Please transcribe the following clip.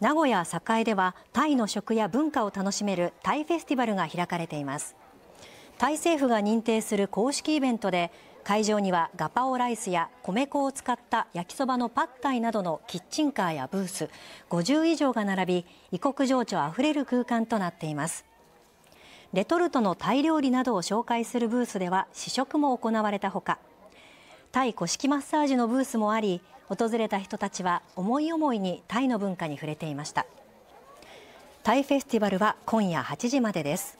名古屋栄ではタイの食や文化を楽しめるタイフェスティバルが開かれていますタイ政府が認定する公式イベントで会場にはガパオライスや米粉を使った焼きそばのパッタイなどのキッチンカーやブース50以上が並び異国情緒あふれる空間となっていますレトルトのタイ料理などを紹介するブースでは試食も行われたほかタイ古式マッサージのブースもあり訪れた人たちは思い思いにタイの文化に触れていましたタイフェスティバルは今夜8時までです